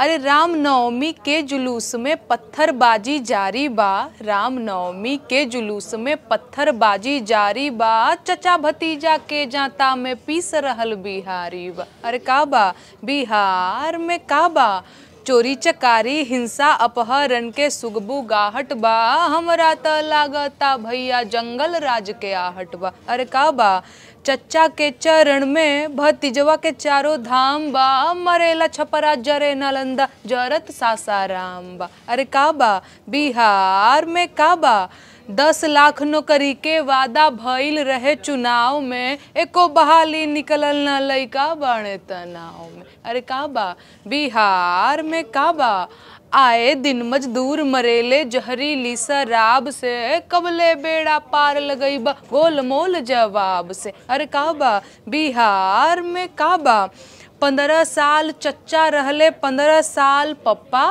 अरे रामनवमी के जुलूस में पत्थरबाजी जारी बा रामनवमी के जुलूस में पत्थरबाजी जारी बा चचा भतीजा के जाता में पीस रहल बिहारी बा अरे का बा बिहार में का बा चोरी चकारी हिंसा अपहरण के सुगबू गाहट बा हमरा त लागता भैया जंगल राज के आहट बा अरे का बा चचा के चरण में भतीजवा के चारों धाम बा मरेला छपरा जरे नालंदा जरत सासाराम बा अरे का बा बिहार में का बा दस लाख नौकरी के वादा भइल रहे चुनाव में एको बहाली निकलल न लैका बड़े तनाव में अरे का बा बिहार में का बा आए दिन मजदूर मरेले जहरीली शराब से कबले बेड़ा पार लगई बा गोलमोल जवाब से अरे काबा बिहार में काबा पंद्रह साल चच्चा रहले पंद्रह साल पप्पा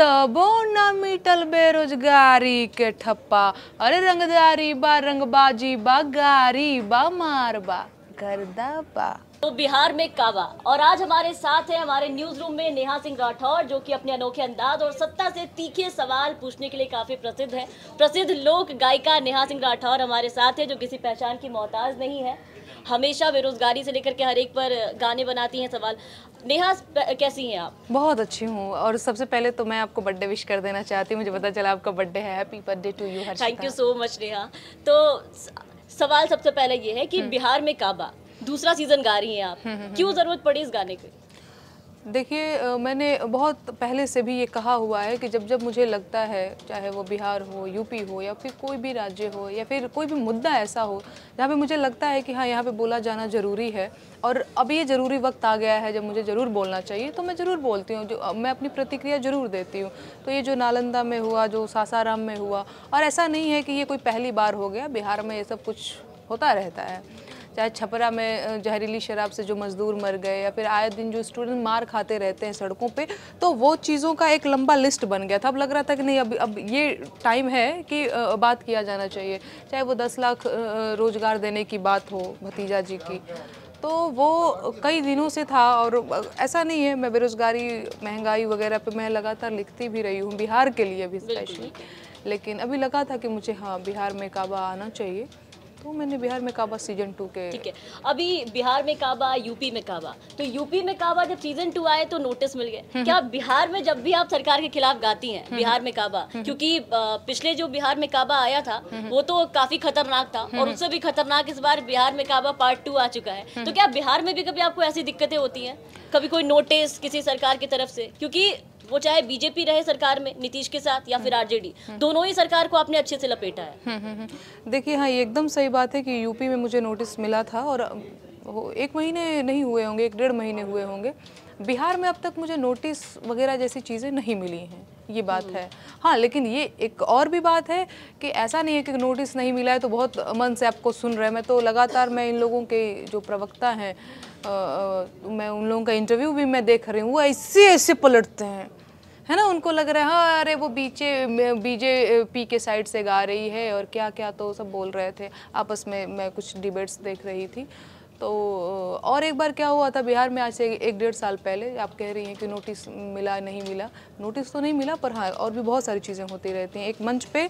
तबो न मिटल बेरोजगारी के ठप्पा अरे रंगदारी बा रंगबाजी बा गारी बा मार बा गर्दा बा तो बिहार में कावा और आज हमारे साथ है हमारे न्यूज रूम में नेहा सिंह राठौर जो कि अपने अनोखे अंदाज और सत्ता से तीखे सवाल पूछने के लिए काफी प्रसिद्ध है प्रसिद्ध लोक गायिका नेहा सिंह राठौर हमारे साथ है जो किसी पहचान की मोहताज नहीं है हमेशा बेरोजगारी से लेकर के हर एक पर गाने बनाती हैं सवाल नेहा कैसी हैं आप बहुत अच्छी हूँ और सबसे पहले तो मैं आपको बर्थडे विश कर देना चाहती हूँ मुझे पता चला आपका बर्थडे है happy birthday to you thank you so much Neha तो सवाल सबसे पहले ये है कि हम्म। बिहार में काबा दूसरा सीजन गा रही हैं आप हम्म, हम्म, क्यों हम्म, जरूरत पड़ी इस गाने की देखिए मैंने बहुत पहले से भी ये कहा हुआ है कि जब जब मुझे लगता है चाहे वो बिहार हो यूपी हो या फिर कोई भी राज्य हो या फिर कोई भी मुद्दा ऐसा हो जहाँ पे मुझे लगता है कि हाँ यहाँ पे बोला जाना ज़रूरी है और अब ये ज़रूरी वक्त आ गया है जब मुझे ज़रूर बोलना चाहिए तो मैं ज़रूर बोलती हूँ जो मैं अपनी प्रतिक्रिया ज़रूर देती हूँ तो ये जो नालंदा में हुआ जो सासाराम में हुआ और ऐसा नहीं है कि ये कोई पहली बार हो गया बिहार में ये सब कुछ होता रहता है चाहे छपरा में जहरीली शराब से जो मजदूर मर गए या फिर आए दिन जो स्टूडेंट मार खाते रहते हैं सड़कों पर तो वो चीज़ों का एक लंबा लिस्ट बन गया था अब लग रहा था कि नहीं अब अब ये टाइम है कि बात किया जाना चाहिए चाहे वो दस लाख रोज़गार देने की बात हो भतीजा जी की तो वो कई दिनों से था और ऐसा नहीं है मैं बेरोज़गारी महंगाई वगैरह पे मैं लगातार लिखती भी रही हूँ बिहार के लिए भी स्पेशली लेकिन अभी लगा था कि मुझे हाँ बिहार में काबा आना चाहिए तो मैंने बिहार में काबा सीजन टू के ठीक है अभी बिहार में काबा यूपी में काबा तो यूपी में काबा जब सीजन टू आए तो नोटिस मिल गए हम्म। क्या बिहार में जब भी आप सरकार के खिलाफ गाती हैं हम्म। बिहार में काबा हम्म। क्योंकि पिछले जो बिहार में काबा आया था वो तो काफी खतरनाक था और उससे भी खतरनाक इस बार बिहार में काबा पार्ट टू आ चुका है तो क्या बिहार में भी कभी आपको ऐसी दिक्कतें होती है कभी कोई नोटिस किसी सरकार की तरफ से क्योंकि वो चाहे बीजेपी रहे सरकार में नीतीश के साथ या फिर हम्म। आरजेडी हम्म। दोनों ही सरकार को आपने अच्छे से लपेटा है हम्म, देखिए हाँ ये एकदम सही बात है कि यूपी में मुझे नोटिस मिला था और एक महीने नहीं हुए होंगे एक डेढ़ महीने हुए होंगे बिहार में अब तक मुझे नोटिस वगैरह जैसी चीज़ें नहीं मिली हैं ये बात है हाँ लेकिन ये एक और भी बात है कि ऐसा नहीं है कि नोटिस नहीं मिला है तो बहुत मन से आपको सुन रहे हैं मैं तो लगातार मैं इन लोगों के जो प्रवक्ता हैं मैं उन लोगों का इंटरव्यू भी मैं देख रही हूँ वो ऐसे ऐसे पलटते हैं है ना उनको लग रहा है हाँ अरे वो बीचे बीजेपी के साइड से गा रही है और क्या क्या तो सब बोल रहे थे आपस में मैं कुछ डिबेट्स देख रही थी तो और एक बार क्या हुआ था बिहार में आज से एक डेढ़ साल पहले आप कह रही हैं कि नोटिस मिला नहीं मिला नोटिस तो नहीं मिला पर हाँ और भी बहुत सारी चीज़ें होती रहती हैं एक मंच पे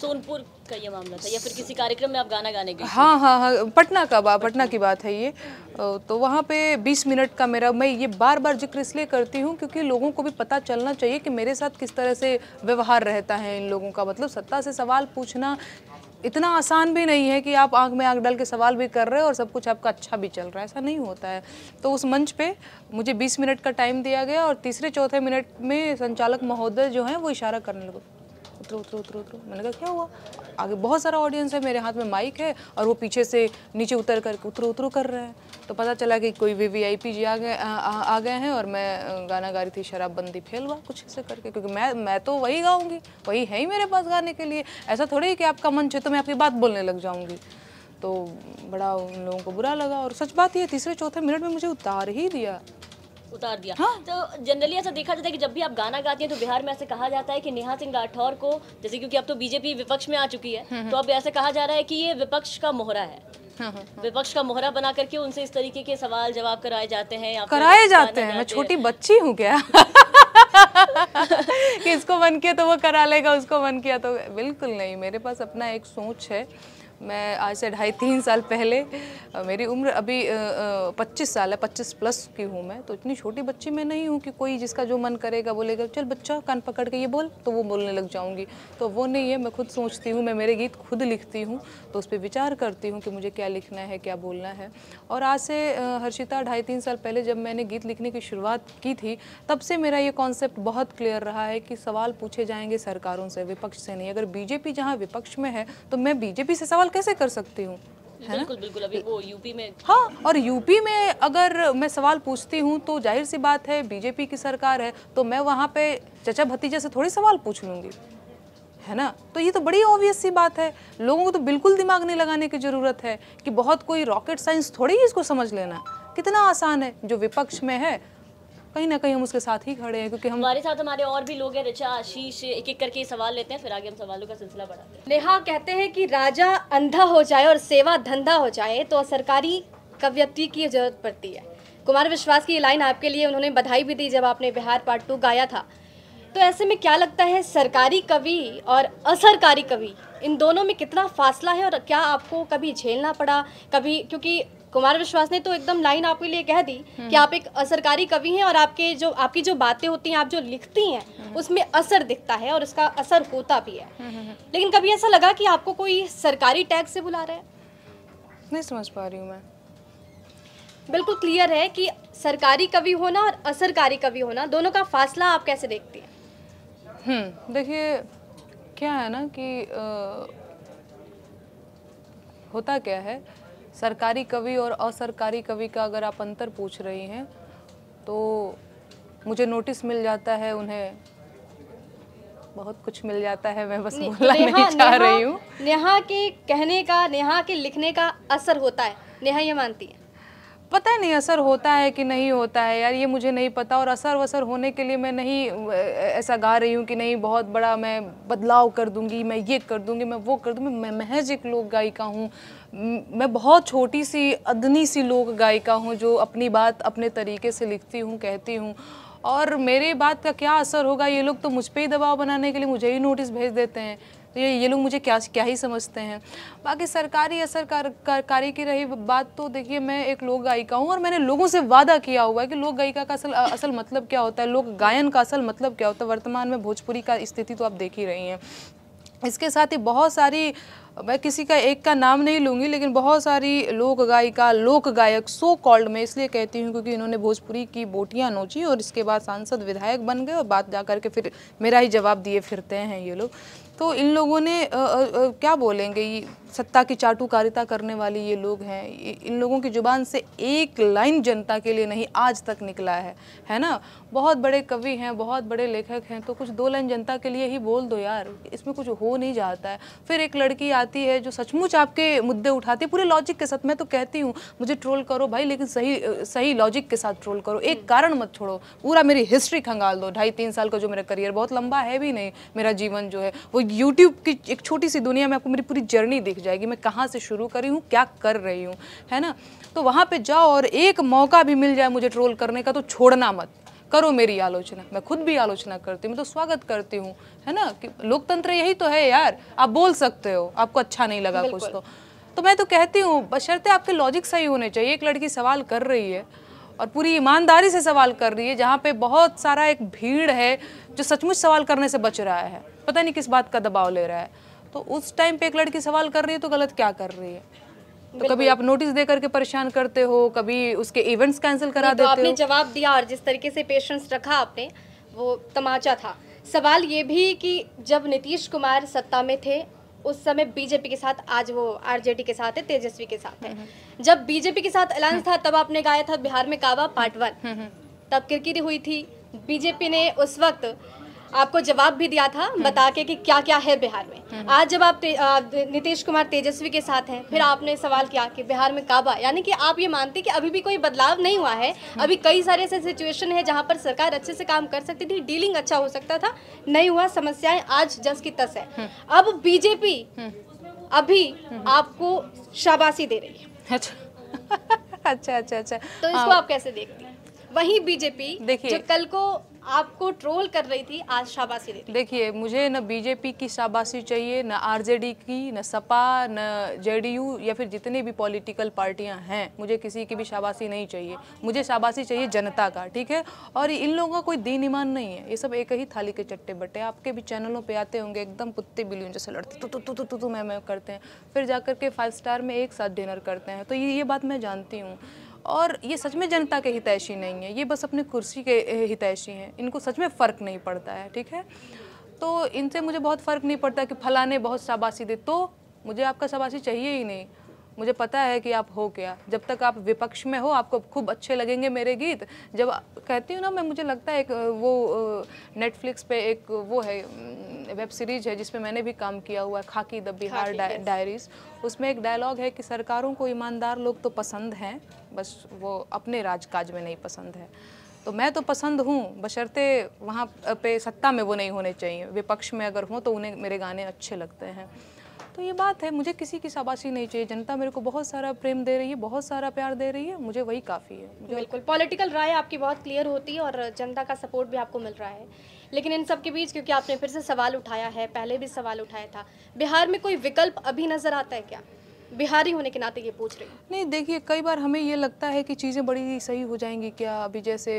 सोनपुर का ये मामला था या फिर किसी कार्यक्रम में आप गाना गाने गए हाँ हाँ हाँ पटना का बात पटना की बात है ये तो वहाँ पे 20 मिनट का मेरा मैं ये बार बार जिक्र इसलिए करती हूँ क्योंकि लोगों को भी पता चलना चाहिए कि मेरे साथ किस तरह से व्यवहार रहता है इन लोगों का मतलब सत्ता से सवाल पूछना इतना आसान भी नहीं है कि आप आंख में आंख डाल के सवाल भी कर रहे हो और सब कुछ आपका अच्छा भी चल रहा है ऐसा नहीं होता है तो उस मंच पे मुझे 20 मिनट का टाइम दिया गया और तीसरे चौथे मिनट में संचालक महोदय जो हैं वो इशारा करने लगे उतरो उतरो उतरो उतरो मैंने कहा क्या हुआ आगे बहुत सारा ऑडियंस है मेरे हाथ में माइक है और वो पीछे से नीचे उतर कर उतरो उतरो कर रहे हैं तो पता चला कि कोई V V I P ji आ गए आ गए हैं और मैं गाना गा रही थी शराबबंदी हुआ कुछ ऐसे करके क्योंकि मैं मैं तो वही गाऊँगी वही है ही मेरे पास गाने के लिए ऐसा थोड़े ही कि आपका मंच है तो मैं आपकी बात बोलने लग जाऊँगी तो बड़ा उन लोगों को बुरा लगा और सच बात ये तीसरे चौथे मिनट में मुझे उतार ही दिया उतार दिया हाँ? तो जनरली ऐसा देखा जाता है कि जब भी आप गाना गाती हैं तो बिहार में ऐसे कहा जाता है कि नेहा सिंह राठौर को जैसे क्योंकि अब तो बीजेपी विपक्ष में आ चुकी है हम्म, तो हम्म। अब ऐसे कहा जा रहा है कि ये विपक्ष का मोहरा है हाँ, हाँ, हाँ। विपक्ष का मोहरा बना करके उनसे इस तरीके के सवाल जवाब कराए जाते हैं कराए जाते हैं मैं छोटी बच्ची हूँ क्या किसको इसको मन किया तो वो करा लेगा उसको मन किया तो बिल्कुल नहीं मेरे पास अपना एक सोच है मैं आज से ढाई तीन साल पहले मेरी उम्र अभी पच्चीस साल है पच्चीस प्लस की हूँ मैं तो इतनी छोटी बच्ची मैं नहीं हूँ कि कोई जिसका जो मन करेगा बोलेगा चल बच्चा कान पकड़ के ये बोल तो वो बोलने लग जाऊँगी तो वो नहीं है मैं खुद सोचती हूँ मैं मेरे गीत खुद लिखती हूँ तो उस पर विचार करती हूँ कि मुझे क्या लिखना है क्या बोलना है और आज से हर्षिता ढाई तीन साल पहले जब मैंने गीत लिखने की शुरुआत की थी तब से मेरा ये कॉन्सेप्ट बहुत क्लियर रहा है कि सवाल पूछे जाएंगे सरकारों से विपक्ष से नहीं अगर बीजेपी जहाँ विपक्ष में है तो मैं बीजेपी से सवाल कैसे कर सकती हूँ है बिल्कुल बिल्कुल अभी वो यूपी में हाँ और यूपी में अगर मैं सवाल पूछती हूँ तो जाहिर सी बात है बीजेपी की सरकार है तो मैं वहाँ पे चचा भतीजे से थोड़ी सवाल पूछ लूँगी है ना तो ये तो बड़ी ऑब्वियस सी बात है लोगों को तो बिल्कुल दिमाग नहीं लगाने की ज़रूरत है कि बहुत कोई रॉकेट साइंस थोड़ी ही इसको समझ लेना कितना आसान है जो विपक्ष में है कहीं ना कहीं हम उसके साथ ही खड़े हैं क्योंकि हम हमारे साथ हमारे और भी लोग हैं रिचा आशीष एक एक करके सवाल लेते हैं फिर आगे हम सवालों का सिलसिला बढ़ाते हैं नेहा कहते हैं कि राजा अंधा हो जाए और सेवा धंधा हो जाए तो सरकारी कव्यक्ति की जरूरत पड़ती है कुमार विश्वास की लाइन आपके लिए उन्होंने बधाई भी दी जब आपने बिहार पार्ट टू गाया था तो ऐसे में क्या लगता है सरकारी कवि और असरकारी कवि इन दोनों में कितना फासला है और क्या आपको कभी झेलना पड़ा कभी क्योंकि कुमार विश्वास ने तो एकदम लाइन आपके लिए कह दी हम्म। कि आप एक असरकारी कवि हैं और आपके जो आपकी जो बातें होती हैं आप जो लिखती हैं हम्म। उसमें असर दिखता है और उसका असर होता भी है हम्म, लेकिन कभी ऐसा लगा कि आपको कोई सरकारी टैग से बुला रहा है नहीं समझ पा रही हूँ मैं बिल्कुल क्लियर है कि सरकारी कवि होना और असरकारी कवि होना दोनों का फासला आप कैसे देखती हैं देखिए क्या है ना कि आ, होता क्या है सरकारी कवि और असरकारी कवि का अगर आप अंतर पूछ रही हैं तो मुझे नोटिस मिल जाता है उन्हें बहुत कुछ मिल जाता है मैं बस बोलना नेहा, नहीं चाह रही हूँ नेहा के कहने का नेहा के लिखने का असर होता है नेहा ये मानती है पता नहीं असर होता है कि नहीं होता है यार ये मुझे नहीं पता और असर वसर होने के लिए मैं नहीं ऐसा गा रही हूँ कि नहीं बहुत बड़ा मैं बदलाव कर दूँगी मैं ये कर दूँगी मैं वो कर दूँगी मैं महज एक लोक गायिका हूँ मैं बहुत छोटी सी अदनी सी लोक गायिका हूँ जो अपनी बात अपने तरीके से लिखती हूँ कहती हूँ और मेरे बात का क्या असर होगा ये लोग तो मुझ पर ही दबाव बनाने के लिए मुझे ही नोटिस भेज देते हैं तो ये ये लोग मुझे क्या क्या ही समझते हैं बाकी सरकारी असर कार, की रही बात तो देखिए मैं एक लोक गायिका हूँ और मैंने लोगों से वादा किया हुआ है कि लोक गायिका का असल असल मतलब क्या होता है लोक गायन का असल मतलब क्या होता है वर्तमान में भोजपुरी का स्थिति तो आप देख ही रही हैं इसके साथ ही बहुत सारी मैं किसी का एक का नाम नहीं लूँगी लेकिन बहुत सारी लोक गायिका लोक गायक सो कॉल्ड में इसलिए कहती हूँ क्योंकि इन्होंने भोजपुरी की बोटियाँ नोची और इसके बाद सांसद विधायक बन गए और बात जा करके फिर मेरा ही जवाब दिए फिरते हैं ये लोग तो इन लोगों ने आ, आ, क्या बोलेंगे सत्ता की चाटुकारिता करने वाले ये लोग हैं इन लोगों की ज़ुबान से एक लाइन जनता के लिए नहीं आज तक निकला है है ना बहुत बड़े कवि हैं बहुत बड़े लेखक हैं तो कुछ दो लाइन जनता के लिए ही बोल दो यार इसमें कुछ हो नहीं जाता है फिर एक लड़की आती है जो सचमुच आपके मुद्दे उठाती है पूरे लॉजिक के साथ मैं तो कहती हूँ मुझे ट्रोल करो भाई लेकिन सही सही लॉजिक के साथ ट्रोल करो एक कारण मत छोड़ो पूरा मेरी हिस्ट्री खंगाल दो ढाई तीन साल का जो मेरा करियर बहुत लंबा है भी नहीं मेरा जीवन जो है वो यूट्यूब की एक छोटी सी दुनिया में आपको मेरी पूरी जर्नी दिख जाएगी मैं कहाँ से शुरू करी हूँ क्या कर रही हूँ है ना तो वहाँ पर जाओ और एक मौका भी मिल जाए मुझे ट्रोल करने का तो छोड़ना मत करो मेरी आलोचना मैं खुद भी आलोचना करती हूँ मैं तो स्वागत करती हूँ है ना कि लोकतंत्र यही तो है यार आप बोल सकते हो आपको अच्छा नहीं लगा कुछ तो तो मैं तो कहती हूँ बशर्ते आपके लॉजिक सही होने चाहिए एक लड़की सवाल कर रही है और पूरी ईमानदारी से सवाल कर रही है जहाँ पे बहुत सारा एक भीड़ है जो सचमुच सवाल करने से बच रहा है पता नहीं किस बात का दबाव ले रहा है तो उस टाइम पे एक लड़की सवाल कर रही है तो गलत क्या कर रही है तो कभी आप नोटिस दे करके परेशान करते हो कभी उसके इवेंट्स कैंसिल करा तो देते हो आपने जवाब दिया और जिस तरीके से पेशेंस रखा आपने वो तमाचा था सवाल ये भी कि जब नीतीश कुमार सत्ता में थे उस समय बीजेपी के साथ आज वो आरजेडी के साथ है तेजस्वी के साथ है हम्म। जब बीजेपी के साथ अलायंस था तब आपने गाया था बिहार में कावा पार्ट वन हम्म, हम्म। तब किरकिरी हुई थी बीजेपी ने उस वक्त आपको जवाब भी दिया था हम्म। बता के कि क्या क्या है बिहार में हम्म। आज जब आप नीतीश कुमार तेजस्वी के साथ हैं फिर हम्म। आपने सवाल किया कि बिहार में काबा यानी कि आप ये मानते कि अभी भी कोई बदलाव नहीं हुआ है अभी कई सारे ऐसे सिचुएशन है जहाँ पर सरकार अच्छे से काम कर सकती थी डीलिंग अच्छा हो सकता था नहीं हुआ समस्याएं आज जस की तस है अब बीजेपी अभी आपको शाबाशी दे रही है अच्छा अच्छा, अच्छा अच्छा तो, तो इसको आप कैसे देखती हैं वही बीजेपी जो कल को आपको ट्रोल कर रही थी आज शाबाशी देखिए मुझे न बीजेपी की शाबाशी चाहिए न आरजेडी की न सपा न जेडीयू या फिर जितने भी पॉलिटिकल पार्टियां हैं मुझे किसी की भी शाबाशी नहीं चाहिए मुझे शाबाशी चाहिए जनता का ठीक है और इन लोगों का कोई दीन ईमान नहीं है ये सब एक ही थाली के चट्टे बटे आपके भी चैनलों पर आते होंगे एकदम कुत्ते बिल्लियों जैसे लड़ते तो तू तू तू तू मैं करते हैं फिर जाकर के फाइव स्टार में एक साथ डिनर करते हैं तो ये बात मैं जानती हूँ और ये सच में जनता के हितैषी नहीं है ये बस अपने कुर्सी के हितैषी हैं इनको सच में फ़र्क नहीं पड़ता है ठीक है तो इनसे मुझे बहुत फ़र्क नहीं पड़ता कि फलाने बहुत शाबाशी दे तो मुझे आपका शाबाशी चाहिए ही नहीं मुझे पता है कि आप हो क्या जब तक आप विपक्ष में हो आपको खूब अच्छे लगेंगे मेरे गीत जब कहती हूँ ना मैं मुझे लगता है एक वो नेटफ्लिक्स पे एक वो है वेब सीरीज है जिसमें मैंने भी काम किया हुआ है खाकी द बिहार डायरीज उसमें एक डायलॉग है कि सरकारों को ईमानदार लोग तो पसंद हैं बस वो अपने राजकाज में नहीं पसंद है तो मैं तो पसंद हूँ बशर्ते वहाँ पे सत्ता में वो नहीं होने चाहिए विपक्ष में अगर हों तो उन्हें मेरे गाने अच्छे लगते हैं तो ये बात है मुझे किसी की शाबाशी नहीं चाहिए जनता मेरे को बहुत सारा प्रेम दे रही है बहुत सारा प्यार दे रही है मुझे वही काफ़ी है बिल्कुल पॉलिटिकल राय आपकी बहुत क्लियर होती है और जनता का सपोर्ट भी आपको मिल रहा है लेकिन इन सब के बीच क्योंकि आपने फिर से सवाल उठाया है पहले भी सवाल उठाया था बिहार में कोई विकल्प अभी नज़र आता है क्या बिहारी होने के नाते ये पूछ रही हूँ नहीं देखिए कई बार हमें ये लगता है कि चीज़ें बड़ी सही हो जाएंगी क्या अभी जैसे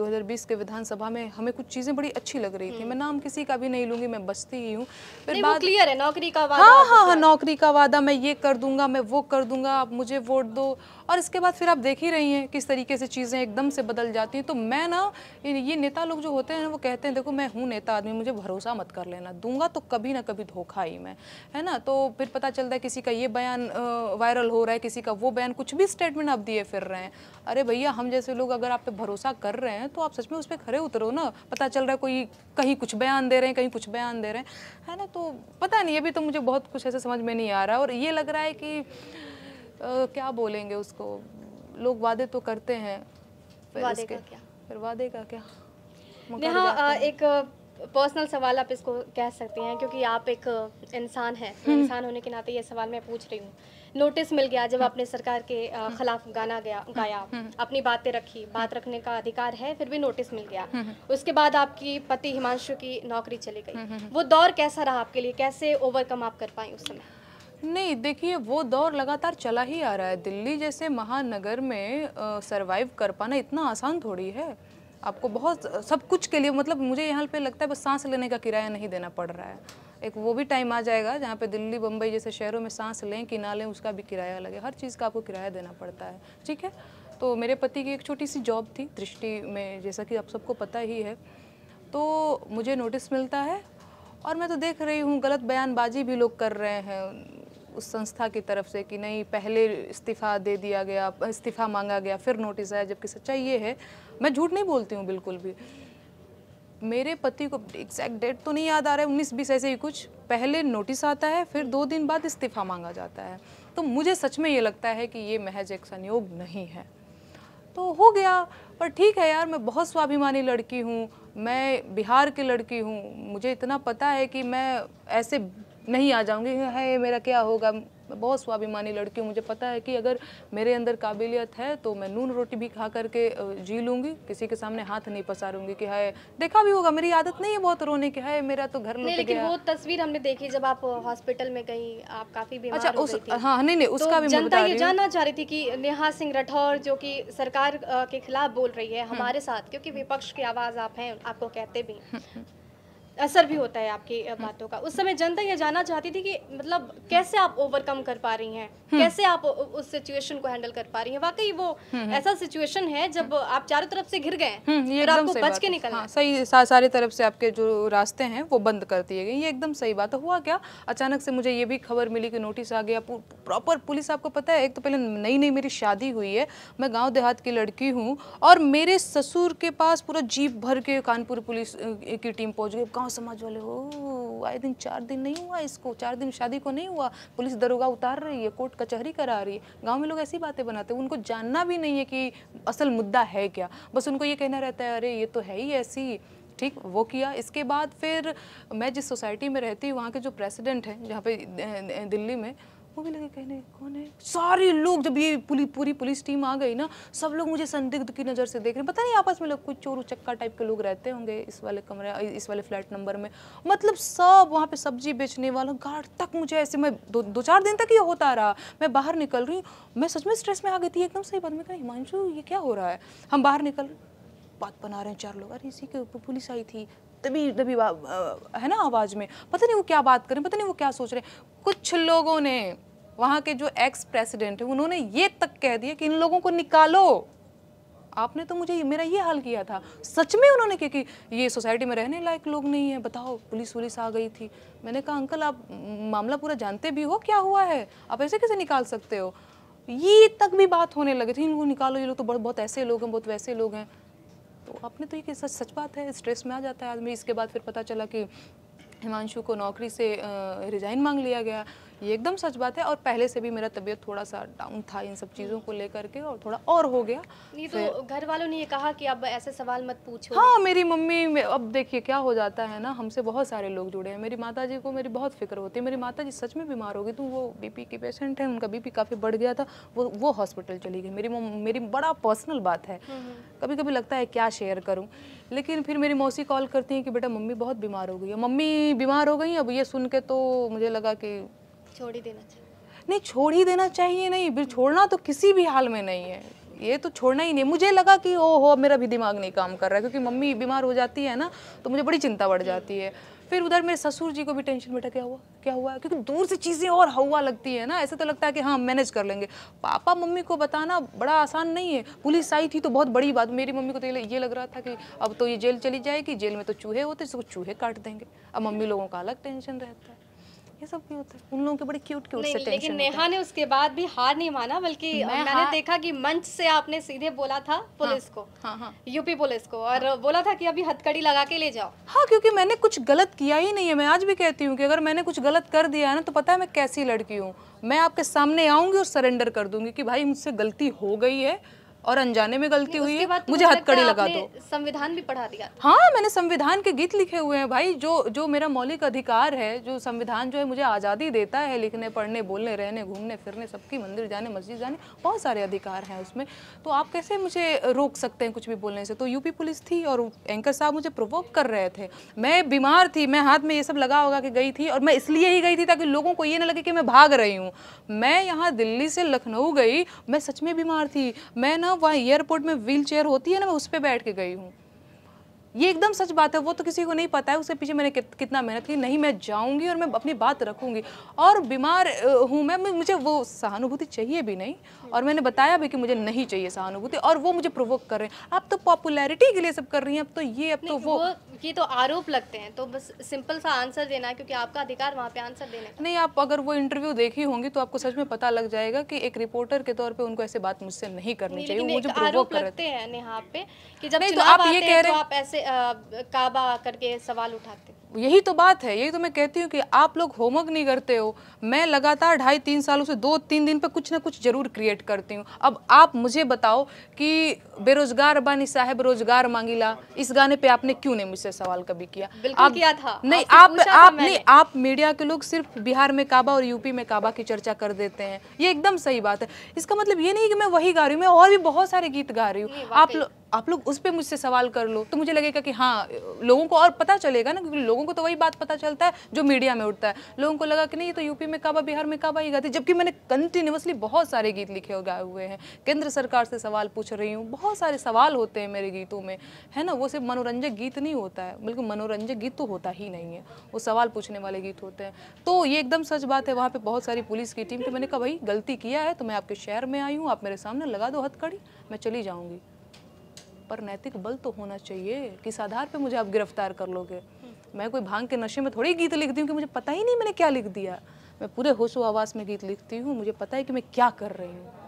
2020 के विधानसभा में हमें कुछ चीज़ें बड़ी अच्छी लग रही थी हम्म। मैं नाम किसी का भी नहीं लूँगी मैं बचती ही हूँ फिर बात क्लियर है नौकरी का वादा हाँ हाँ हाँ नौकरी का वादा मैं ये कर दूंगा मैं वो कर दूंगा आप मुझे वोट दो और इसके बाद फिर आप देख ही रही हैं किस तरीके से चीज़ें एकदम से बदल जाती हैं तो मैं ना ये नेता लोग जो होते हैं ना वो कहते हैं देखो मैं हूँ नेता आदमी मुझे भरोसा मत कर लेना दूंगा तो कभी ना कभी धोखा ही मैं है ना तो फिर पता चलता है किसी का ये बयान वायरल हो रहा है किसी का वो बयान कुछ भी स्टेटमेंट आप दिए फिर रहे हैं अरे भैया हम जैसे लोग अगर आप पे भरोसा कर रहे हैं तो आप सच में उस पर खड़े उतरो ना पता चल रहा है कोई कहीं कुछ बयान दे रहे हैं कहीं कुछ बयान दे रहे हैं है ना तो पता नहीं अभी तो मुझे बहुत कुछ ऐसे समझ में नहीं आ रहा और ये लग रहा है कि क्या बोलेंगे उसको लोग वादे तो करते हैं फिर वादे का क्या फिर वादे का क्या नेहा एक पर्सनल सवाल आप इसको कह सकते हैं क्योंकि आप एक इंसान हैं हम्म। इंसान होने के नाते ये सवाल मैं पूछ रही हूँ नोटिस मिल गया जब हम्म। आपने सरकार के हम्म। खिलाफ गाना गया गाया अपनी बातें रखी बात रखने का अधिकार है फिर भी नोटिस मिल गया उसके बाद आपकी पति हिमांशु की नौकरी चली गई वो दौर कैसा रहा आपके लिए कैसे ओवरकम आप कर पाए उस समय नहीं देखिए वो दौर लगातार चला ही आ रहा है दिल्ली जैसे महानगर में सरवाइव कर पाना इतना आसान थोड़ी है आपको बहुत सब कुछ के लिए मतलब मुझे यहाँ पे लगता है बस सांस लेने का किराया नहीं देना पड़ रहा है एक वो भी टाइम आ जाएगा जहाँ पे दिल्ली बम्बई जैसे शहरों में सांस लें कि ना लें उसका भी किराया लगे हर चीज़ का आपको किराया देना पड़ता है ठीक है तो मेरे पति की एक छोटी सी जॉब थी दृष्टि में जैसा कि आप सबको पता ही है तो मुझे नोटिस मिलता है और मैं तो देख रही हूँ गलत बयानबाजी भी लोग कर रहे हैं उस संस्था की तरफ से कि नहीं पहले इस्तीफ़ा दे दिया गया इस्तीफ़ा मांगा गया फिर नोटिस आया जबकि सच्चाई ये है मैं झूठ नहीं बोलती हूँ बिल्कुल भी मेरे पति को एग्जैक्ट डेट तो नहीं याद आ रहा है उन्नीस बीस ऐसे ही कुछ पहले नोटिस आता है फिर दो दिन बाद इस्तीफ़ा मांगा जाता है तो मुझे सच में ये लगता है कि ये महज एक संयोग नहीं है तो हो गया पर ठीक है यार मैं बहुत स्वाभिमानी लड़की हूँ मैं बिहार की लड़की हूँ मुझे इतना पता है कि मैं ऐसे नहीं आ जाऊँगी है मेरा क्या होगा बहुत स्वाभिमानी लड़की हूँ मुझे पता है कि अगर मेरे अंदर काबिलियत है तो मैं नून रोटी भी खा करके जी लूँगी किसी के सामने हाथ नहीं पसारूंगी कि हाय देखा भी होगा मेरी आदत नहीं है बहुत रोने की है मेरा तो घर लुट लेकिन वो तस्वीर हमने देखी जब आप हॉस्पिटल में गई आप काफी बीमार अच्छा उस हाँ नहीं नहीं उसका तो भी जनता ये जानना चाह रही थी की नेहा सिंह राठौर जो की सरकार के खिलाफ बोल रही है हम्म। हमारे साथ क्योंकि विपक्ष की आवाज आप है आपको कहते भी असर भी होता है आपकी बातों का उस समय जनता ये जानना चाहती थी कि मतलब कैसे आप ओवरकम कर पा रही हैं हम्म। कैसे आप उस सिचुएशन को हैंडल कर पा रही हैं वाकई वो हम्म, हम्म। ऐसा सिचुएशन है जब आप चारों तरफ से घिर गए फिर आपको बच के निकलना हाँ, सही सारे तरफ से आपके जो रास्ते हैं वो बंद कर दिए गए ये एकदम सही बात हुआ क्या अचानक से मुझे ये भी खबर मिली कि नोटिस आ गया प्रॉपर पुलिस आपको पता है एक तो पहले नई नई मेरी शादी हुई है मैं गाँव देहात की लड़की हूँ और मेरे ससुर के पास पूरा जीप भर के कानपुर पुलिस की टीम पहुँच गई गाँव गांव हाँ, समाज वाले हो आए दिन चार दिन नहीं हुआ इसको चार दिन शादी को नहीं हुआ पुलिस दरोगा उतार रही है कोर्ट कचहरी करा रही है गाँव में लोग ऐसी बातें बनाते हैं उनको जानना भी नहीं है कि असल मुद्दा है क्या बस उनको ये कहना रहता है अरे ये तो है ही ऐसी ठीक वो किया इसके बाद फिर मैं जिस सोसाइटी में रहती हूँ वहाँ के जो प्रेसिडेंट हैं जहाँ पे दिल्ली में को भी लगे कहने कौन है सारे लोग जब ये पूरी पूरी पुलिस टीम आ गई ना सब लोग मुझे संदिग्ध की नज़र से देख रहे हैं पता नहीं आपस में लोग कुछ चोरू चक्का टाइप के लोग रहते होंगे इस वाले कमरे इस वाले फ्लैट नंबर में मतलब सब वहाँ पे सब्जी बेचने वाला गार्ड तक मुझे ऐसे मैं दो दो चार दिन तक ये होता रहा मैं बाहर निकल रही मैं सच में स्ट्रेस में आ गई थी एकदम सही बात में कहा हिमांशु ये क्या हो रहा है हम बाहर निकल बात बना रहे हैं चार लोग अरे इसी के ऊपर पुलिस आई थी तभी तभी है ना आवाज़ में पता नहीं वो क्या बात करें पता नहीं वो क्या सोच रहे हैं कुछ लोगों ने वहाँ के जो एक्स प्रेसिडेंट हैं उन्होंने ये तक कह दिया कि इन लोगों को निकालो आपने तो मुझे मेरा ये हाल किया था सच में उन्होंने कहा कि ये सोसाइटी में रहने लायक लोग नहीं है बताओ पुलिस वुलिस आ गई थी मैंने कहा अंकल आप मामला पूरा जानते भी हो क्या हुआ है आप ऐसे कैसे निकाल सकते हो ये तक भी बात होने लगी थी इनको निकालो ये लोग तो बहुत ऐसे लोग हैं बहुत वैसे लोग हैं तो आपने तो ये सच सच बात है स्ट्रेस में आ जाता है आदमी इसके बाद फिर पता चला कि हिमांशु को नौकरी से रिज़ाइन मांग लिया गया ये एकदम सच बात है और पहले से भी मेरा तबीयत थोड़ा सा डाउन था इन सब चीज़ों को लेकर के और थोड़ा और हो गया नहीं तो घर वालों ने ये कहा कि अब ऐसे सवाल मत पूछो हाँ मेरी मम्मी अब देखिए क्या हो जाता है ना हमसे बहुत सारे लोग जुड़े हैं मेरी माता जी को मेरी बहुत फिक्र होती है मेरी माता जी सच में बीमार हो गई तो वो बीपी की पेशेंट है उनका बीपी काफ़ी बढ़ गया था वो वो हॉस्पिटल चली गई मेरी मेरी बड़ा पर्सनल बात है हम्म, हम्म। कभी कभी लगता है क्या शेयर करूँ लेकिन फिर मेरी मौसी कॉल करती हैं कि बेटा मम्मी बहुत बीमार हो गई है मम्मी बीमार हो गई अब ये सुन के तो मुझे लगा कि छोड़ ही देना चाहिए नहीं छोड़ ही देना चाहिए नहीं फिर छोड़ना तो किसी भी हाल में नहीं है ये तो छोड़ना ही नहीं मुझे लगा कि ओ हो मेरा भी दिमाग नहीं काम कर रहा है क्योंकि मम्मी बीमार हो जाती है ना तो मुझे बड़ी चिंता बढ़ जाती है फिर उधर मेरे ससुर जी को भी टेंशन बेटा क्या हुआ क्या हुआ क्योंकि दूर से चीज़ें और हवा लगती है ना ऐसे तो लगता है कि हाँ मैनेज कर लेंगे पापा मम्मी को बताना बड़ा आसान नहीं है पुलिस आई थी तो बहुत बड़ी बात मेरी मम्मी को तो ये लग रहा था कि अब तो ये जेल चली जाएगी जेल में तो चूहे होते इसको चूहे काट देंगे अब मम्मी लोगों का अलग टेंशन रहता है ये सब भी होता है उन लोगों के बड़े क्यूट क्यूट से टेंशन लेकिन नेहा ने उसके बाद भी हार नहीं माना बल्कि मैंने देखा कि मंच से आपने सीधे बोला था पुलिस हाँ, को हाँ, हाँ, यूपी पुलिस को और हाँ, बोला था कि अभी हथकड़ी लगा के ले जाओ हाँ क्योंकि मैंने कुछ गलत किया ही नहीं है मैं आज भी कहती हूँ कि अगर मैंने कुछ गलत कर दिया है ना तो पता है मैं कैसी लड़की हूँ मैं आपके सामने आऊंगी और सरेंडर कर दूंगी कि भाई मुझसे गलती हो गई है और अनजाने में गलती हुई है तो मुझे हथकड़ी लगा दो संविधान भी पढ़ा दिया हाँ मैंने संविधान के गीत लिखे हुए हैं भाई जो जो मेरा मौलिक अधिकार है जो संविधान जो है मुझे आज़ादी देता है लिखने पढ़ने बोलने रहने घूमने फिरने सबकी मंदिर जाने मस्जिद जाने बहुत सारे अधिकार हैं उसमें तो आप कैसे मुझे रोक सकते हैं कुछ भी बोलने से तो यूपी पुलिस थी और एंकर साहब मुझे प्रोवोक कर रहे थे मैं बीमार थी मैं हाथ में ये सब लगा होगा कि गई थी और मैं इसलिए ही गई थी ताकि लोगों को ये ना लगे कि मैं भाग रही हूँ मैं यहाँ दिल्ली से लखनऊ गई मैं सच में बीमार थी मैं ना ना वहाँ एयरपोर्ट में व्हील चेयर होती है ना मैं उस पर बैठ के गई हूँ ये एकदम सच बात है वो तो किसी को नहीं पता है उसके पीछे मैंने कित, कितना मेहनत की नहीं मैं जाऊंगी और मैं अपनी बात रखूंगी और बीमार हूँ मैं मुझे वो सहानुभूति चाहिए भी नहीं और मैंने बताया भी कि मुझे नहीं चाहिए सहानुभूति और वो मुझे प्रोवोक कर रहे हैं आप तो पॉपुलैरिटी के लिए सब कर रही हैं अब तो ये अब तो वो, वो ये तो आरोप लगते हैं तो बस सिंपल सा आंसर देना क्योंकि आपका अधिकार वहाँ पे आंसर देने का नहीं आप अगर वो इंटरव्यू देखी होंगी तो आपको सच में पता लग जाएगा कि एक रिपोर्टर के तौर पे उनको ऐसे बात मुझसे नहीं करनी चाहिए मुझे आरोप लगते हैं नेहा पे कि जब तो आप ये कह तो रहे आप ऐसे काबा करके सवाल उठाते यही तो बात है यही तो मैं कहती हूँ कि आप लोग होमवर्क नहीं करते हो मैं लगातार ढाई तीन सालों से दो तीन दिन पर कुछ ना कुछ जरूर क्रिएट करती हूँ अब आप मुझे बताओ कि बेरोजगार बानी साहब रोजगार मांगीला इस गाने पे आपने क्यों नहीं मुझसे सवाल कभी किया आप किया था नहीं आप आप नहीं आप मीडिया के लोग सिर्फ बिहार में काबा और यूपी में काबा की चर्चा कर देते हैं ये एकदम सही बात है इसका मतलब ये नहीं कि मैं वही गा रही हूँ मैं और भी बहुत सारे गीत गा रही हूँ आप लोग आप लोग उस पर मुझसे सवाल कर लो तो मुझे लगेगा कि हाँ लोगों को और पता चलेगा ना क्योंकि लोगों को तो वही बात पता चलता है जो मीडिया में उठता है लोगों को लगा कि नहीं ये तो यूपी में काबा बिहार में काबा ही गाती जबकि मैंने कंटिन्यूसली बहुत सारे गीत लिखे और गाए हुए हैं केंद्र सरकार से सवाल पूछ रही हूँ बहुत सारे सवाल होते हैं मेरे गीतों में है ना वो सिर्फ मनोरंजक गीत नहीं होता है बल्कि मनोरंजक गीत तो होता ही नहीं है वो सवाल पूछने वाले गीत होते हैं तो ये एकदम सच बात है वहाँ पर बहुत सारी पुलिस की टीम तो मैंने कहा भाई गलती किया है तो मैं आपके शहर में आई हूँ आप मेरे सामने लगा दो हथकड़ी मैं चली जाऊँगी पर नैतिक बल तो होना चाहिए किस आधार पे मुझे आप गिरफ्तार कर लोगे मैं कोई भांग के नशे में थोड़ी गीत लिखती हूँ कि मुझे पता ही नहीं मैंने क्या लिख दिया मैं पूरे होशो आवाज़ में गीत लिखती हूँ मुझे पता है कि मैं क्या कर रही हूँ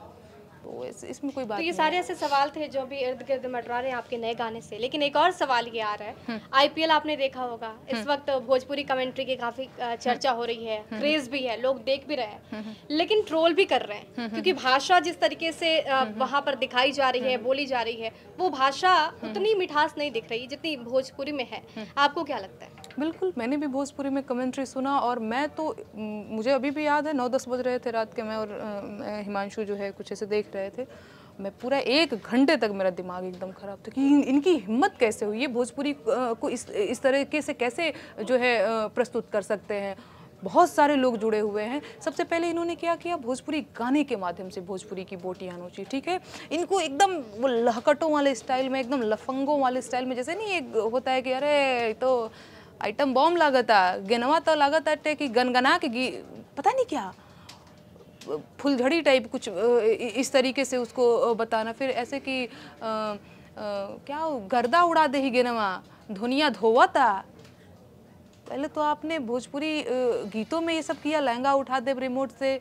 तो इस, इसमें कोई बात तो ये सारे ऐसे सवाल थे जो भी इर्द गिर्द मटवा रहे हैं आपके नए गाने से लेकिन एक और सवाल ये आ रहा है हम्म। आईपीएल आपने देखा होगा इस हम्म। वक्त भोजपुरी कमेंट्री की काफी चर्चा हो रही है हम्म। क्रेज भी है लोग देख भी रहे हैं लेकिन ट्रोल भी कर रहे हैं क्योंकि भाषा जिस तरीके से वहाँ पर दिखाई जा रही है बोली जा रही है वो भाषा उतनी मिठास नहीं दिख रही जितनी भोजपुरी में है आपको क्या लगता है बिल्कुल मैंने भी भोजपुरी में कमेंट्री सुना और मैं तो मुझे अभी भी याद है नौ दस बज रहे थे रात के मैं और हिमांशु जो है कुछ ऐसे देख रहे थे मैं पूरा एक घंटे तक मेरा दिमाग एकदम ख़राब था कि इन, इनकी हिम्मत कैसे हुई ये भोजपुरी को इस इस तरीके से कैसे जो है प्रस्तुत कर सकते हैं बहुत सारे लोग जुड़े हुए हैं सबसे पहले इन्होंने क्या किया भोजपुरी गाने के माध्यम से भोजपुरी की बोटियाँ नोची ठीक है इनको एकदम वो लहकटों वाले स्टाइल में एकदम लफंगों वाले स्टाइल में जैसे नहीं एक होता है कि अरे तो आइटम बॉम्ब लागता गेनवा तो लागत अटे कि गनगना के गी पता नहीं क्या फुलझड़ी टाइप कुछ इस तरीके से उसको बताना फिर ऐसे कि क्या गर्दा उड़ा दे ही गेनवा धुनिया था पहले तो आपने भोजपुरी गीतों में ये सब किया लहंगा उठा दे रिमोट से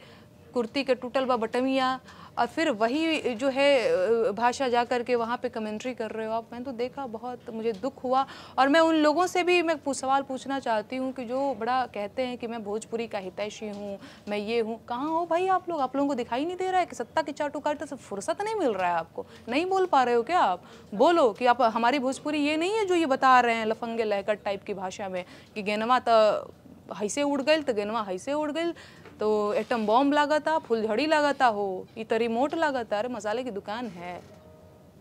कुर्ती के टूटल बा बटमिया और फिर वही जो है भाषा जा करके के वहाँ पे कमेंट्री कर रहे हो आप मैंने तो देखा बहुत मुझे दुख हुआ और मैं उन लोगों से भी मैं सवाल पूछना चाहती हूँ कि जो बड़ा कहते हैं कि मैं भोजपुरी का हितैषी हूँ मैं ये हूँ कहाँ हो भाई आप लोग आप लोगों को दिखाई नहीं दे रहा है कि सत्ता की चाटुकार से फुर्सत नहीं मिल रहा है आपको नहीं बोल पा रहे हो क्या आप बोलो कि आप हमारी भोजपुरी ये नहीं है जो ये बता रहे हैं लफंगे लहकट टाइप की भाषा में कि गेनवा तो हैसे उड़ गए तो गेनवा हैसे उड़ गई तो तो एटम बॉम्ब लागता फुलझड़ी लगाता हो इतना रिमोट रिमोट लागता अरे मसाले की दुकान है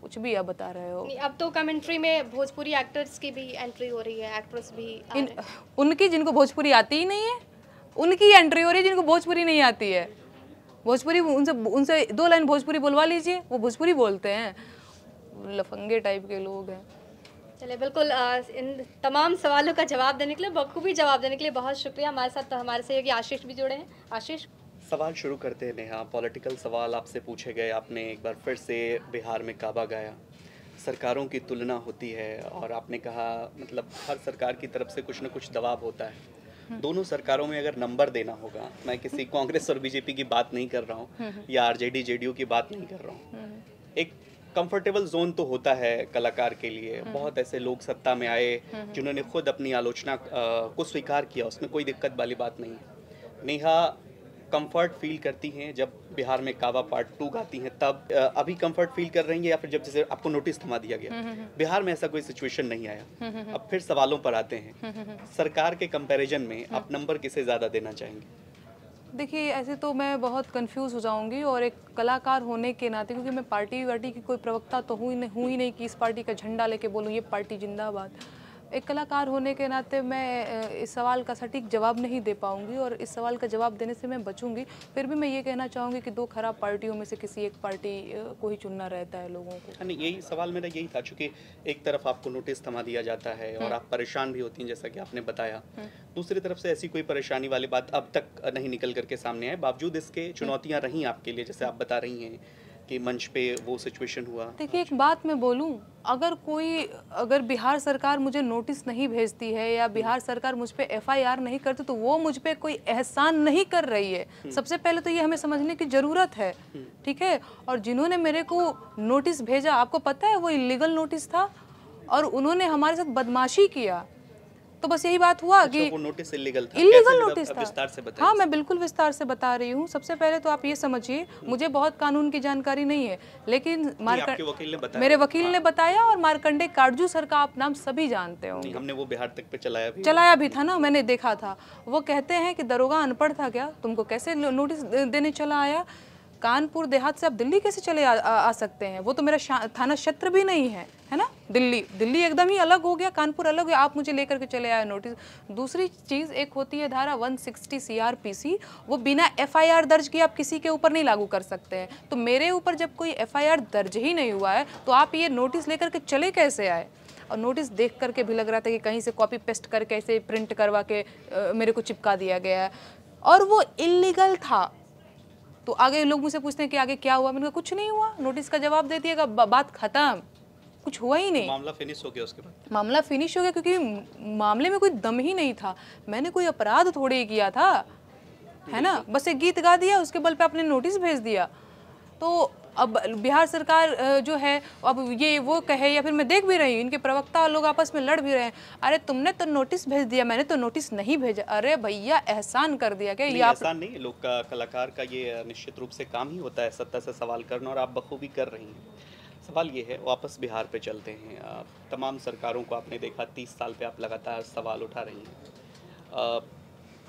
कुछ भी आप बता रहे हो अब तो कमेंट्री में भोजपुरी एक्टर्स की भी एंट्री हो रही है एक्ट्रेस भी इन, उनकी जिनको भोजपुरी आती ही नहीं है उनकी एंट्री हो रही है जिनको भोजपुरी नहीं आती है भोजपुरी उनसे उनसे दो लाइन भोजपुरी बोलवा लीजिए वो भोजपुरी बोलते हैं लफंगे टाइप के लोग हैं चलिए बिल्कुल इन तमाम सवालों का जवाब देने के लिए बखूबी जवाब देने के लिए बहुत शुक्रिया हमारे साथ हमारे सहयोगी आशीष भी जुड़े हैं आशीष सवाल शुरू करते हैं नेहा पॉलिटिकल सवाल आपसे पूछे गए आपने एक बार फिर से बिहार में काबा गाया सरकारों की तुलना होती है और आपने कहा मतलब हर सरकार की तरफ से कुछ ना कुछ दबाव होता है हम्म। दोनों सरकारों में अगर नंबर देना होगा मैं किसी हम्म। कांग्रेस और बीजेपी की बात नहीं कर रहा हूँ हम्म। या आरजेडी जेडीयू की बात नहीं कर रहा हूँ एक कंफर्टेबल जोन तो होता है कलाकार के लिए हम्म। बहुत ऐसे लोग सत्ता में आए हम्म, हम्म। जिन्होंने खुद अपनी आलोचना को स्वीकार किया उसमें कोई दिक्कत वाली बात नहीं है नेहा कंफर्ट फील करती हैं जब बिहार में कावा पार्ट टू गाती हैं तब अभी कंफर्ट फील कर रही हैं या फिर जब जैसे आपको नोटिस थमा दिया गया बिहार में ऐसा कोई सिचुएशन नहीं आया अब फिर सवालों पर आते हैं सरकार के कंपैरिजन में आप नंबर किसे ज़्यादा देना चाहेंगे देखिए ऐसे तो मैं बहुत कंफ्यूज हो जाऊंगी और एक कलाकार होने के नाते क्योंकि मैं पार्टी वार्टी की कोई प्रवक्ता तो हूँ ही नहीं हूँ ही नहीं कि इस पार्टी का झंडा लेके बोलूँ ये पार्टी जिंदाबाद एक कलाकार होने के नाते मैं इस सवाल का सटीक जवाब नहीं दे पाऊंगी और इस सवाल का जवाब देने से मैं बचूंगी फिर भी मैं ये कहना चाहूँगी कि दो खराब पार्टियों में से किसी एक पार्टी को ही चुनना रहता है लोगों को नहीं यही सवाल मेरा यही था चूंकि एक तरफ आपको नोटिस थमा दिया जाता है और हम्म। आप परेशान भी होती हैं जैसा कि आपने बताया हम्म। दूसरी तरफ से ऐसी कोई परेशानी वाली बात अब तक नहीं निकल करके सामने आए बावजूद इसके चुनौतियाँ रहीं आपके लिए जैसे आप बता रही हैं कि मंच पे वो सिचुएशन हुआ देखिए एक बात मैं बोलूं अगर कोई अगर बिहार सरकार मुझे नोटिस नहीं भेजती है या हम्म। बिहार सरकार मुझ पर एफ नहीं करती तो वो मुझ पर कोई एहसान नहीं कर रही है हम्म। सबसे पहले तो ये हमें समझने की ज़रूरत है हम्म। ठीक है और जिन्होंने मेरे को नोटिस भेजा आपको पता है वो इलीगल नोटिस था और उन्होंने हमारे साथ बदमाशी किया तो बस यही बात हुआ अच्छा, कि नोटिस इलीगल था इलीगल मतलब नोटिस था विस्तार से हाँ मैं बिल्कुल विस्तार से बता रही हूँ सबसे पहले तो आप ये समझिए मुझे बहुत कानून की जानकारी नहीं है लेकिन बताया मेरे वकील हाँ। ने बताया और मारकंडे कार्जू सर का आप नाम सभी जानते हो हमने वो बिहार तक पे चलाया भी चलाया भी था ना मैंने देखा था वो कहते हैं कि दरोगा अनपढ़ था क्या तुमको कैसे नोटिस देने चला आया कानपुर देहात से आप दिल्ली कैसे चले आ, आ, आ सकते हैं वो तो मेरा थाना क्षेत्र भी नहीं है है ना दिल्ली दिल्ली एकदम ही अलग हो गया कानपुर अलग हो गया आप मुझे लेकर के चले आए नोटिस दूसरी चीज़ एक होती है धारा 160 सी वो बिना एफआईआर दर्ज किए आप किसी के ऊपर नहीं लागू कर सकते हैं तो मेरे ऊपर जब कोई एफ दर्ज ही नहीं हुआ है तो आप ये नोटिस लेकर के चले कैसे आए और नोटिस देख करके भी लग रहा था कि कहीं से कॉपी पेस्ट करके ऐसे प्रिंट करवा के मेरे को चिपका दिया गया है और वो इलीगल था तो आगे लोग मुझसे पूछते हैं कि आगे क्या हुआ मैंने कुछ नहीं हुआ नोटिस का जवाब दे दिएगा बात खत्म कुछ हुआ ही नहीं मामला फिनिश हो गया उसके बाद मामला फिनिश हो गया क्योंकि मामले में कोई दम ही नहीं था मैंने कोई अपराध थोड़े ही किया था है ना बस एक गीत गा दिया उसके बल पे आपने नोटिस भेज दिया तो अब बिहार सरकार जो है अब ये वो कहे या फिर मैं देख भी रही हूँ इनके प्रवक्ता लोग आपस में लड़ भी रहे हैं अरे तुमने तो नोटिस भेज दिया मैंने तो नोटिस नहीं भेजा अरे भैया एहसान कर दिया क्या ये एहसान नहीं लोग का कलाकार का ये निश्चित रूप से काम ही होता है सत्ता से सवाल करना और आप बखूबी कर रही हैं सवाल ये है वापस बिहार पे चलते हैं तमाम सरकारों को आपने देखा तीस साल पे आप लगातार सवाल उठा रही हैं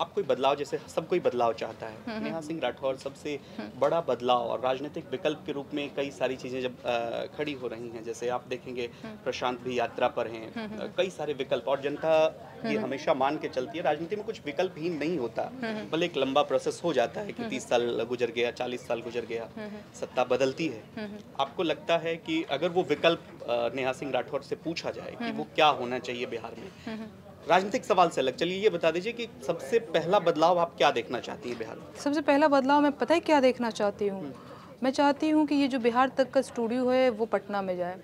अब कोई बदलाव जैसे सब कोई बदलाव चाहता है हम्म, हम्म। नेहा सिंह राठौर सबसे हम्म। बड़ा बदलाव और राजनीतिक विकल्प के रूप में कई सारी चीज़ें जब खड़ी हो रही हैं जैसे आप देखेंगे प्रशांत भी यात्रा पर हैं कई सारे विकल्प और जनता ये हमेशा मान के चलती है राजनीति में कुछ विकल्प ही नहीं होता भले एक लंबा प्रोसेस हो जाता है कि तीस साल गुजर गया चालीस साल गुजर गया सत्ता बदलती है आपको लगता है कि अगर वो विकल्प नेहा सिंह राठौर से पूछा जाए कि वो क्या होना चाहिए बिहार में राजनीतिक सवाल से अलग चलिए ये बता दीजिए कि सबसे पहला बदलाव आप क्या देखना चाहती हैं बिहार में सबसे पहला बदलाव मैं पता है क्या देखना चाहती हूँ हम्म। मैं चाहती हूँ कि ये जो बिहार तक का स्टूडियो है वो पटना में जाए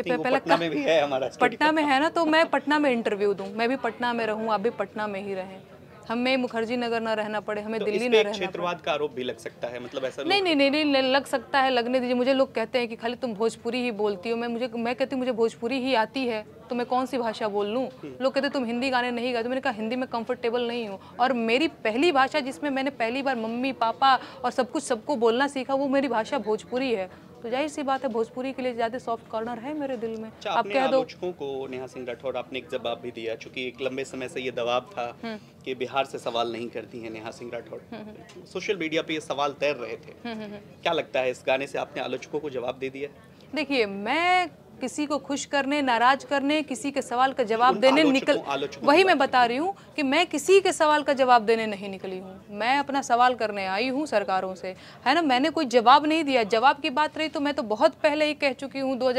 तो पहला पटना में भी है हमारा पटना में है ना तो मैं पटना में इंटरव्यू दूँ मैं भी पटना में रहूँ आप भी पटना में ही रहें हमें मुखर्जी नगर ना रहना पड़े हमें तो दिल्ली ना रहना क्षेत्रवाद का आरोप भी लग सकता है मतलब ऐसा नहीं नहीं नहीं नहीं लग सकता है लगने दीजिए मुझे लोग कहते हैं कि खाली तुम भोजपुरी ही बोलती हो मैं मुझे मैं कहती हूँ मुझे भोजपुरी ही आती है तो मैं कौन सी भाषा बोल लूँ हम्म। लोग कहते तुम हिंदी गाने नहीं गाते तो मैंने कहा हिंदी में कंफर्टेबल नहीं हूँ और मेरी पहली भाषा जिसमें मैंने पहली बार मम्मी पापा और सब कुछ सबको बोलना सीखा वो मेरी भाषा भोजपुरी है तो जाहिर सी बात है भोजपुरी के लिए ज़्यादा सॉफ्ट कॉर्नर है मेरे दिल में अच्छा, आप कह दो को नेहा सिंह राठौर आपने एक जवाब भी दिया चूंकि एक लंबे समय से ये दबाव था हम्म। कि बिहार से सवाल नहीं करती है नेहा सिंह राठौर हम्म, हम्म। सोशल मीडिया पे ये सवाल तैर रहे थे क्या लगता है इस गाने से आपने आलोचकों को जवाब दे दिया देखिए मैं किसी को खुश करने नाराज करने किसी के सवाल का जवाब देने निकल वही मैं बता रही हूँ कि मैं किसी के सवाल का जवाब देने नहीं निकली हूँ मैं अपना सवाल करने आई हूँ सरकारों से है ना मैंने कोई जवाब नहीं दिया जवाब की बात रही तो मैं तो बहुत पहले ही कह चुकी हूँ दो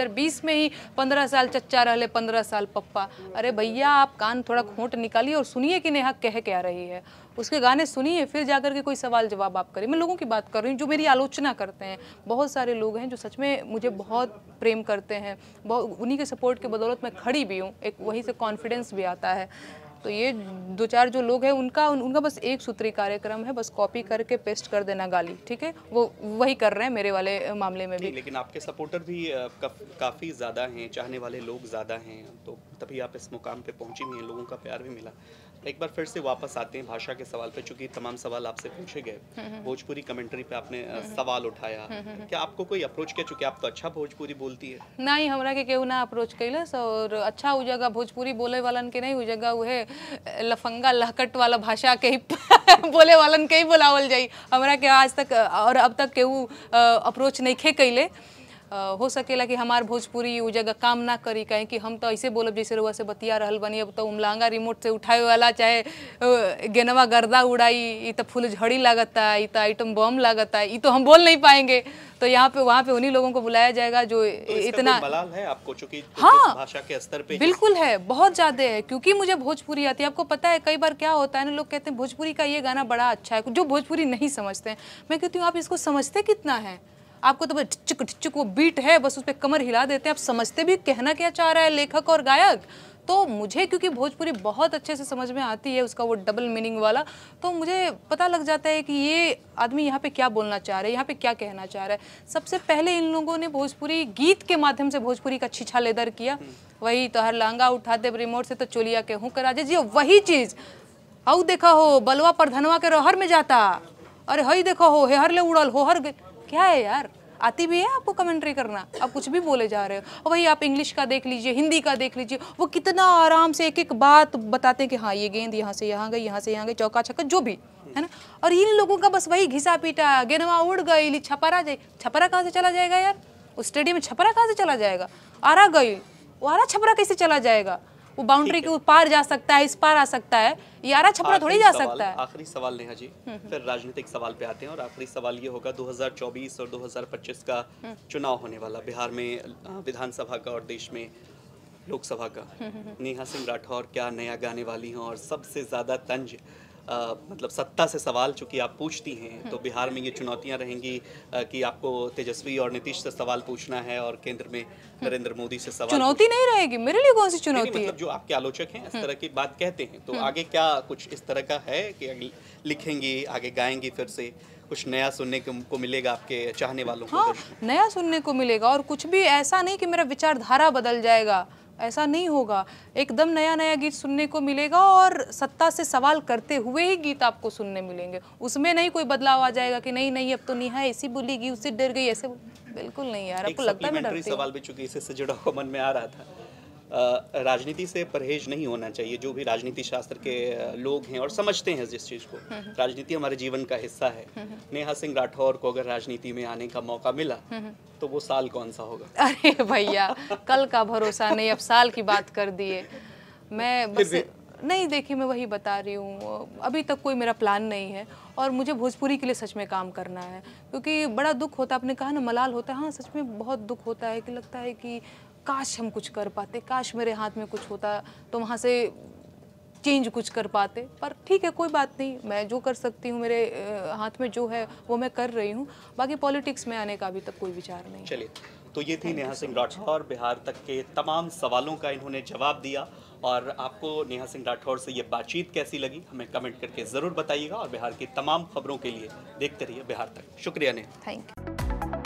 में ही पंद्रह साल चच्चा रह ले पंद्रह साल पप्पा अरे भैया आप कान थोड़ा खोट निकालिए और सुनिए कि नेहा कह क्या रही है उसके गाने सुनिए फिर जा करके कोई सवाल जवाब आप करें मैं लोगों की बात कर रही हूँ जो मेरी आलोचना करते हैं बहुत सारे लोग हैं जो सच में मुझे बहुत प्रेम करते हैं बहुत उन्हीं के सपोर्ट के बदौलत मैं खड़ी भी हूँ एक वहीं से कॉन्फिडेंस भी आता है तो ये दो चार जो लोग हैं उनका उन, उनका बस एक सूत्री कार्यक्रम है बस कॉपी करके पेस्ट कर देना गाली ठीक है वो वही कर रहे हैं मेरे वाले मामले में भी लेकिन आपके सपोर्टर भी का, काफ़ी ज़्यादा हैं चाहने वाले लोग ज़्यादा हैं तो तभी आप इस मुकाम पे पहुंची हुई हैं लोगों का प्यार भी मिला एक बार फिर से वापस आते हैं भाषा के सवाल पे चूंकि तमाम सवाल आपसे पूछे गए हम्म, हम्म। भोजपुरी कमेंट्री पे आपने हम्म। सवाल उठाया क्या आपको कोई अप्रोच किया चूंकि आप तो अच्छा भोजपुरी बोलती है नहीं हमारा के केहू ना अप्रोच कैलस और अच्छा हो जाएगा भोजपुरी बोले वालन के नहीं हो जाएगा वह लफंगा लहकट वाला भाषा के ही बोले वालन के ही बुलावल जाई हमारा के आज तक और अब तक केहू अप्रोच नहीं खे कैले हो सकेला कि हमार भोजपुरी उ जगह काम ना करी कहें कि हम तो ऐसे बोलब जैसे रुआ से बतिया रहल बनी अब तो उमलांगा रिमोट से उठाए वाला चाहे गेनवा गर्दा उड़ाई ये तो फूल झड़ी लागता है तो आइटम बम लागता ये तो हम बोल नहीं पाएंगे तो यहाँ पे वहाँ पे उन्हीं लोगों को बुलाया जाएगा जो तो इतना है आपको चूंकि तो हाँ भाषा के स्तर पे बिल्कुल है बहुत ज्यादा है क्योंकि मुझे भोजपुरी आती है आपको पता है कई बार क्या होता है ना लोग कहते हैं भोजपुरी का ये गाना बड़ा अच्छा है जो भोजपुरी नहीं समझते हैं मैं कहती हूँ आप इसको समझते कितना है आपको तो बस चिक वो बीट है बस उस पर कमर हिला देते हैं आप समझते भी कहना क्या चाह रहा है लेखक और गायक तो मुझे क्योंकि भोजपुरी बहुत अच्छे से समझ में आती है उसका वो डबल मीनिंग वाला तो मुझे पता लग जाता है कि ये आदमी यहाँ पे क्या बोलना चाह रहा है यहाँ पे क्या कहना चाह रहा है सबसे पहले इन लोगों ने भोजपुरी गीत के माध्यम से भोजपुरी का छीछा लेदर किया वही तो हर लहंगा उठा दे रिमोट से तो चोलिया के हूँ करा जी वही चीज़ औ देखा हो बलवा पर धनवा के रोहर में जाता अरे हई देखो हो हे हर ले उड़ल हो हर क्या है यार आती भी है आपको कमेंट्री करना आप कुछ भी बोले जा रहे हो और वही आप इंग्लिश का देख लीजिए हिंदी का देख लीजिए वो कितना आराम से एक एक बात बताते हैं कि हाँ ये गेंद यहाँ से यहाँ गई यहाँ से यहाँ गई चौका छक्का जो भी है ना और इन लोगों का बस वही घिसा पीटा गेंदवा उड़ गई छपरा जाए छपरा कहाँ से चला जाएगा यार उस स्टेडियम में छपरा कहाँ से चला जाएगा आरा गई वो आरा छपरा कैसे चला जाएगा वो बाउंड्री के पार जा सकता है इस पार आ सकता है यारा छपरा थोड़ी जा सकता है आखिरी सवाल नेहा जी हम्म, हम्म। फिर राजनीतिक सवाल पे आते हैं और आखिरी सवाल ये होगा 2024 और 2025 का हम्म। चुनाव होने वाला बिहार में विधानसभा का और देश में लोकसभा का नेहा सिंह राठौर क्या नया गाने वाली हैं और सबसे ज्यादा तंज आ, मतलब सत्ता से सवाल चूंकि आप पूछती हैं तो बिहार में ये चुनौतियां रहेंगी कि आपको तेजस्वी और नीतीश से सवाल पूछना है और केंद्र में हम्म। नरेंद्र मोदी से सवाल चुनौती नहीं रहेगी मेरे लिए कौन सी चुनौती मतलब है? मतलब जो आपके आलोचक हैं इस हम्म। तरह की बात कहते हैं तो हम्म। आगे क्या कुछ इस तरह का है कि लिखेंगी आगे गाएंगी फिर से कुछ नया सुनने को मिलेगा आपके चाहने वालों को हाँ, नया सुनने को मिलेगा और कुछ भी ऐसा नहीं कि मेरा विचारधारा बदल जाएगा ऐसा नहीं होगा एकदम नया नया गीत सुनने को मिलेगा और सत्ता से सवाल करते हुए ही गीत आपको सुनने मिलेंगे उसमें नहीं कोई बदलाव आ जाएगा कि नहीं नहीं अब तो नहीं है ऐसी बोलेगी उससे डर गई ऐसे बिल्कुल नहीं यार आपको लगता है मैं सवाल भी चुकी इससे जुड़ा हुआ मन में आ रहा था राजनीति से परहेज नहीं होना चाहिए जो भी राजनीति शास्त्र के लोग हैं और समझते हैं जिस चीज़ को हम्म, हम्म। राजनीति हमारे जीवन का हिस्सा है हम्म, नेहा सिंह राठौर को अगर राजनीति में आने का मौका मिला तो वो साल कौन सा होगा अरे भैया कल का भरोसा नहीं अब साल की बात कर दिए मैं बस नहीं देखिए मैं वही बता रही हूँ अभी तक कोई मेरा प्लान नहीं है और मुझे भोजपुरी के लिए सच में काम करना है क्योंकि बड़ा दुख होता है आपने कहा ना मलाल होता है हाँ सच में बहुत दुख होता है कि लगता है कि काश हम कुछ कर पाते काश मेरे हाथ में कुछ होता तो वहाँ से चेंज कुछ कर पाते पर ठीक है कोई बात नहीं मैं जो कर सकती हूँ मेरे हाथ में जो है वो मैं कर रही हूँ बाकी पॉलिटिक्स में आने का अभी तक कोई विचार नहीं चलिए तो ये थी नेहा सिंह राठौर बिहार तक के तमाम सवालों का इन्होंने जवाब दिया और आपको नेहा सिंह राठौर से ये बातचीत कैसी लगी हमें कमेंट करके ज़रूर बताइएगा और बिहार की तमाम खबरों के लिए देखते रहिए बिहार तक शुक्रिया नेहा थैंक यू